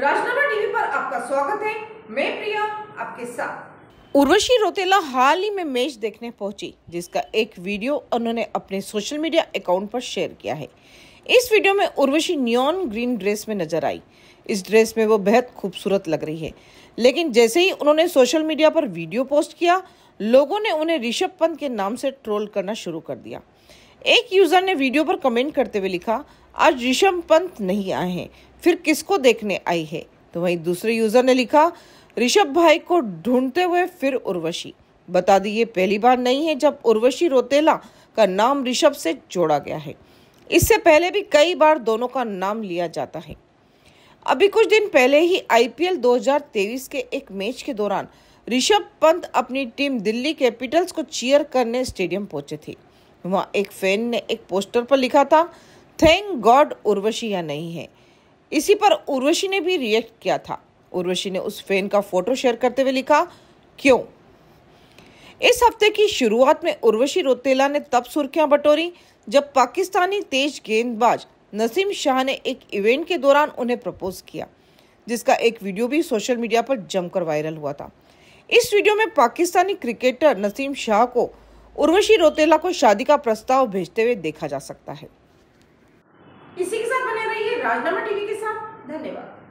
राजनामा TV पर आपका स्वागत है मैं प्रिया आपके साथ उर्वशी रोतेला हाल ही में मैच देखने पहुंची जिसका एक वीडियो उन्होंने अपने सोशल मीडिया अकाउंट पर शेयर किया है इस वीडियो में उर्वशी न्योन ग्रीन ड्रेस में नजर आई इस ड्रेस में वो बेहद खूबसूरत लग रही है लेकिन जैसे ही उन्होंने सोशल मीडिया पर वीडियो पोस्ट किया लोगों ने उन्हें ऋषभ पंत के नाम से ट्रोल करना शुरू कर दिया एक यूजर ने वीडियो पर कमेंट करते हुए लिखा आज ऋषभ पंत नहीं आए हैं फिर किसको देखने आई है तो वहीं दूसरे यूजर ने लिखा ऋषभ भाई को ढूंढते हुए फिर उर्वशी बता दी ये पहली बार नहीं है जब उर्वशी रोतेला का नाम ऋषभ से जोड़ा गया है इससे पहले भी कई बार दोनों का नाम लिया जाता है अभी कुछ दिन पहले ही आईपीएल 2023 के एक मैच के दौरान ऋषभ पंत अपनी टीम दिल्ली कैपिटल्स को चीयर करने स्टेडियम पहुंचे थे वहाँ एक फैन ने एक पोस्टर पर लिखा था थैंक गॉड उर्वशी या नहीं है इसी पर उर्वशी ने भी रिएक्ट किया था उर्वशी ने उस फैन का फोटो शेयर करते हुए लिखा क्यों इस हफ्ते की शुरुआत में उर्वशी रोतेला ने तब सुर्खियां बटोरी जब पाकिस्तानी तेज गेंदबाज नसीम शाह ने एक इवेंट के दौरान उन्हें प्रपोज किया जिसका एक वीडियो भी सोशल मीडिया पर जमकर वायरल हुआ था इस वीडियो में पाकिस्तानी क्रिकेटर नसीम शाह को उर्वशी रोतेला को शादी का प्रस्ताव भेजते हुए देखा जा सकता है इसी के साथ बने रहिए राजनामा टीवी के साथ धन्यवाद